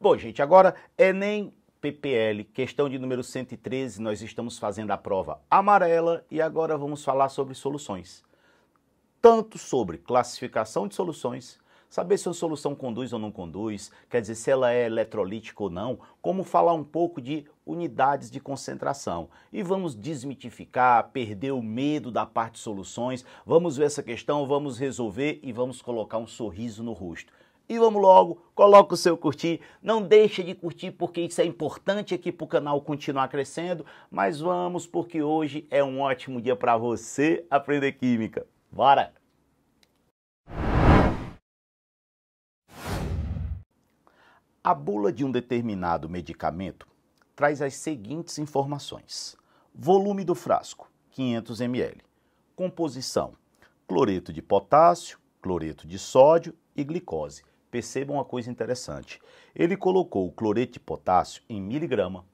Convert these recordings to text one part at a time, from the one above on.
Bom, gente, agora Enem PPL, questão de número 113, nós estamos fazendo a prova amarela e agora vamos falar sobre soluções. Tanto sobre classificação de soluções, saber se uma solução conduz ou não conduz, quer dizer, se ela é eletrolítica ou não, como falar um pouco de unidades de concentração. E vamos desmitificar, perder o medo da parte de soluções, vamos ver essa questão, vamos resolver e vamos colocar um sorriso no rosto. E vamos logo, coloca o seu curtir. Não deixa de curtir porque isso é importante aqui para o canal continuar crescendo. Mas vamos porque hoje é um ótimo dia para você aprender química. Bora! A bula de um determinado medicamento traz as seguintes informações: volume do frasco, 500 ml, composição, cloreto de potássio, cloreto de sódio e glicose. Percebam uma coisa interessante. Ele colocou o cloreto de potássio em miligrama,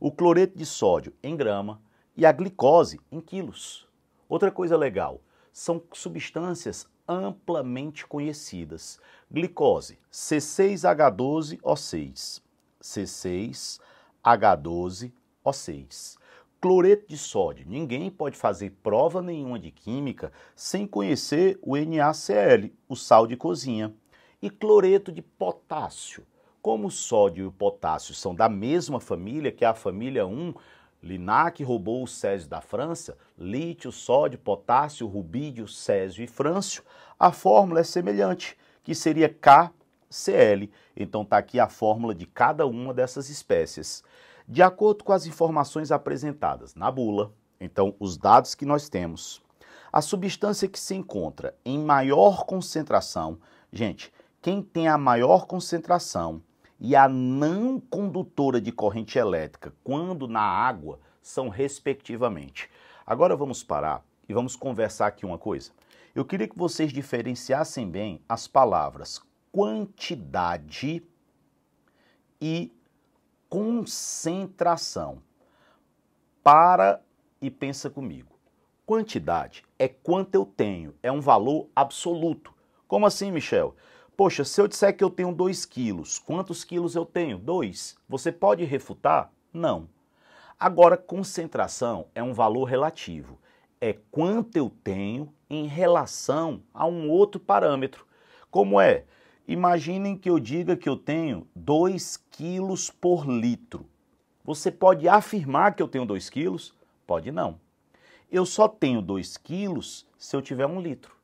o cloreto de sódio em grama e a glicose em quilos. Outra coisa legal, são substâncias amplamente conhecidas. Glicose, C6H12O6, C6H12O6. Cloreto de sódio, ninguém pode fazer prova nenhuma de química sem conhecer o NaCl, o sal de cozinha e cloreto de potássio. Como o sódio e o potássio são da mesma família, que é a família 1, Linac roubou o césio da França, lítio, sódio, potássio, rubídio, césio e frâncio, a fórmula é semelhante, que seria KCl. Então está aqui a fórmula de cada uma dessas espécies. De acordo com as informações apresentadas na bula, então os dados que nós temos, a substância que se encontra em maior concentração, gente, quem tem a maior concentração e a não condutora de corrente elétrica, quando na água, são respectivamente. Agora vamos parar e vamos conversar aqui uma coisa. Eu queria que vocês diferenciassem bem as palavras quantidade e concentração. Para e pensa comigo. Quantidade é quanto eu tenho, é um valor absoluto. Como assim, Michel? Poxa, se eu disser que eu tenho 2 quilos, quantos quilos eu tenho? 2. Você pode refutar? Não. Agora, concentração é um valor relativo. É quanto eu tenho em relação a um outro parâmetro. Como é? Imaginem que eu diga que eu tenho 2 quilos por litro. Você pode afirmar que eu tenho 2 quilos? Pode não. Eu só tenho 2 quilos se eu tiver um litro.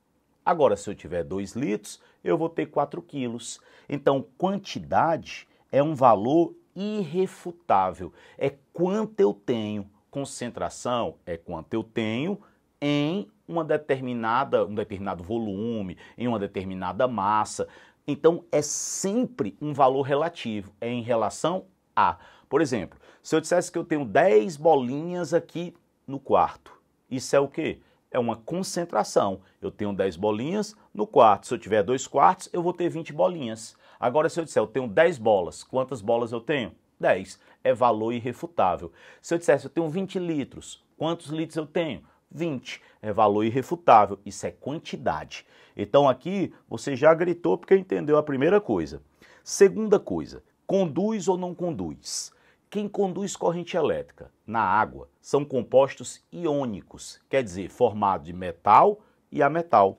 Agora, se eu tiver 2 litros, eu vou ter 4 quilos. Então, quantidade é um valor irrefutável. É quanto eu tenho. Concentração é quanto eu tenho em uma determinada, um determinado volume, em uma determinada massa. Então é sempre um valor relativo, é em relação a. Por exemplo, se eu dissesse que eu tenho 10 bolinhas aqui no quarto, isso é o quê? é uma concentração. Eu tenho 10 bolinhas no quarto. Se eu tiver dois quartos, eu vou ter 20 bolinhas. Agora, se eu disser eu tenho 10 bolas, quantas bolas eu tenho? 10. É valor irrefutável. Se eu dissesse eu tenho 20 litros, quantos litros eu tenho? 20. É valor irrefutável. Isso é quantidade. Então aqui você já gritou porque entendeu a primeira coisa. Segunda coisa, conduz ou não conduz? Quem conduz corrente elétrica na água são compostos iônicos, quer dizer, formado de metal e ametal.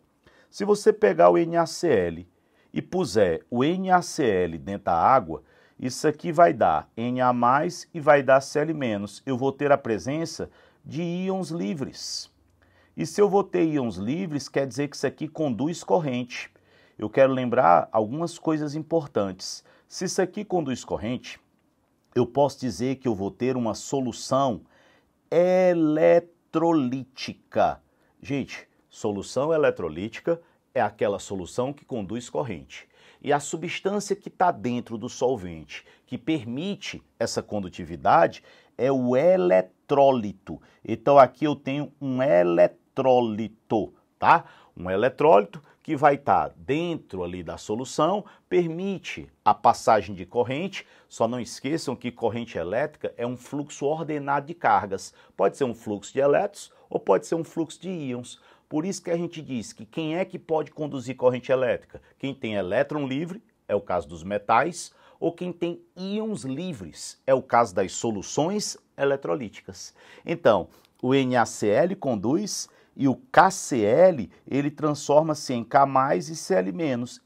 Se você pegar o NaCl e puser o NaCl dentro da água, isso aqui vai dar Na mais e vai dar Cl menos. Eu vou ter a presença de íons livres. E se eu vou ter íons livres, quer dizer que isso aqui conduz corrente. Eu quero lembrar algumas coisas importantes. Se isso aqui conduz corrente, eu posso dizer que eu vou ter uma solução eletrolítica. Gente, solução eletrolítica é aquela solução que conduz corrente. E a substância que está dentro do solvente, que permite essa condutividade, é o eletrólito. Então aqui eu tenho um eletrólito, tá? Um eletrólito que vai estar dentro ali da solução, permite a passagem de corrente. Só não esqueçam que corrente elétrica é um fluxo ordenado de cargas. Pode ser um fluxo de elétrons ou pode ser um fluxo de íons. Por isso que a gente diz que quem é que pode conduzir corrente elétrica? Quem tem elétron livre, é o caso dos metais, ou quem tem íons livres, é o caso das soluções eletrolíticas. Então, o NaCl conduz e o KCl ele transforma-se em K+, e Cl-,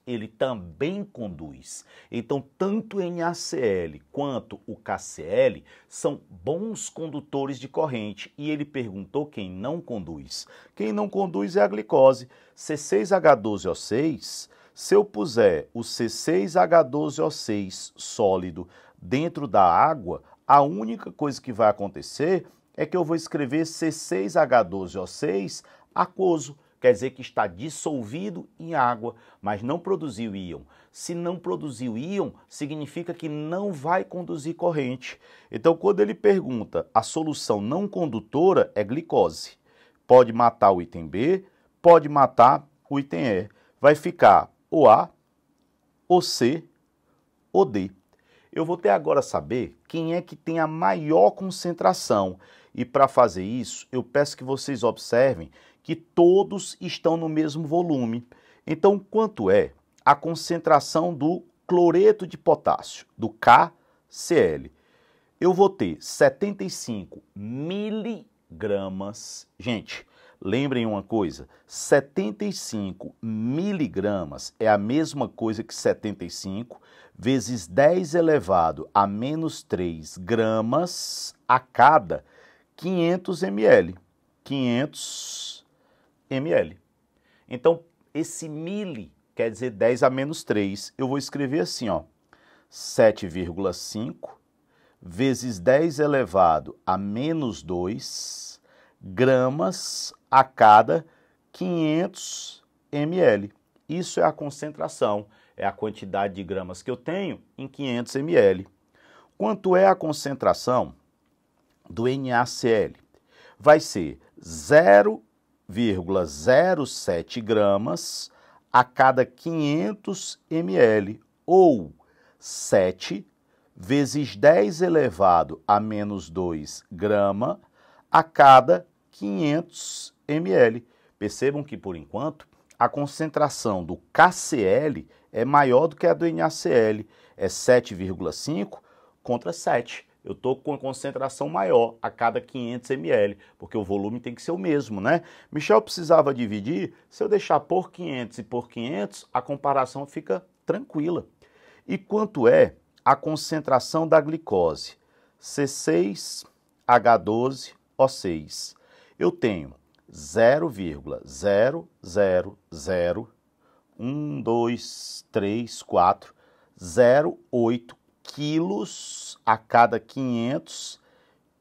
ele também conduz. Então, tanto o NaCl quanto o KCl são bons condutores de corrente e ele perguntou quem não conduz. Quem não conduz é a glicose. C6H12O6, se eu puser o C6H12O6 sólido dentro da água, a única coisa que vai acontecer é que eu vou escrever C6H12O6 aquoso, quer dizer que está dissolvido em água, mas não produziu íon. Se não produziu íon, significa que não vai conduzir corrente. Então, quando ele pergunta, a solução não condutora é glicose. Pode matar o item B, pode matar o item E. Vai ficar o A, o C, o D. Eu vou ter agora saber quem é que tem a maior concentração. E para fazer isso, eu peço que vocês observem que todos estão no mesmo volume. Então, quanto é a concentração do cloreto de potássio, do KCl? Eu vou ter 75 miligramas. Gente, Lembrem uma coisa: 75 miligramas é a mesma coisa que 75 vezes 10 elevado a menos 3 gramas a cada 500 ml. 500 ml. Então, esse mili quer dizer 10 a menos 3. Eu vou escrever assim, 7,5 vezes 10 elevado a menos 2 gramas a cada 500 ml. Isso é a concentração, é a quantidade de gramas que eu tenho em 500 ml. Quanto é a concentração do NaCl? Vai ser 0,07 gramas a cada 500 ml, ou 7 vezes 10 elevado a menos 2 grama a cada 500 ml. Percebam que, por enquanto, a concentração do KCl é maior do que a do NaCl, é 7,5 contra 7. Eu estou com a concentração maior a cada 500 ml, porque o volume tem que ser o mesmo, né? Michel precisava dividir, se eu deixar por 500 e por 500, a comparação fica tranquila. E quanto é a concentração da glicose? C6H12O6. Eu tenho 0,00012340,8 quilos a cada 500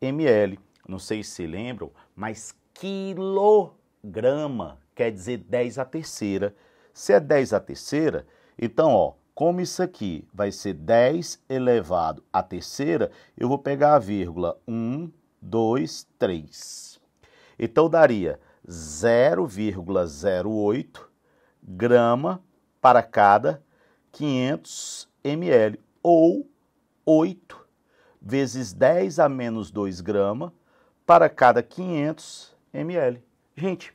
ml. Não sei se lembram, mas quilograma quer dizer 10 a terceira. Se é 10 a terceira, então, ó, como isso aqui vai ser 10 elevado à terceira, eu vou pegar a vírgula 1, 2, 3. Então daria 0,08 grama para cada 500 ml ou 8 vezes 10 a menos 2 grama para cada 500 ml. Gente,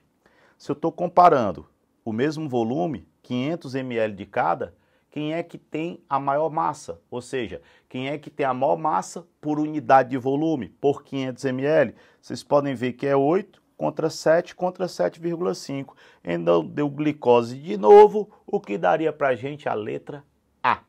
se eu estou comparando o mesmo volume, 500 ml de cada, quem é que tem a maior massa, ou seja, quem é que tem a maior massa por unidade de volume, por 500 ml. Vocês podem ver que é 8 contra 7 contra 7,5. Então deu glicose de novo, o que daria para a gente a letra A.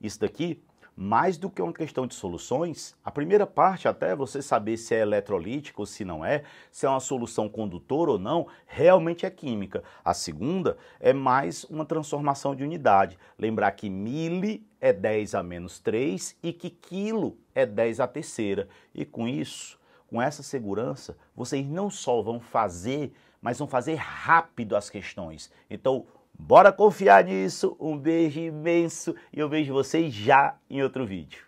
Isso daqui mais do que uma questão de soluções, a primeira parte, até é você saber se é eletrolítico ou se não é, se é uma solução condutora ou não, realmente é química. A segunda é mais uma transformação de unidade. Lembrar que mili é 10 a menos 3 e que quilo é 10 a terceira. E com isso, com essa segurança, vocês não só vão fazer, mas vão fazer rápido as questões. Então, Bora confiar nisso. Um beijo imenso e eu vejo vocês já em outro vídeo.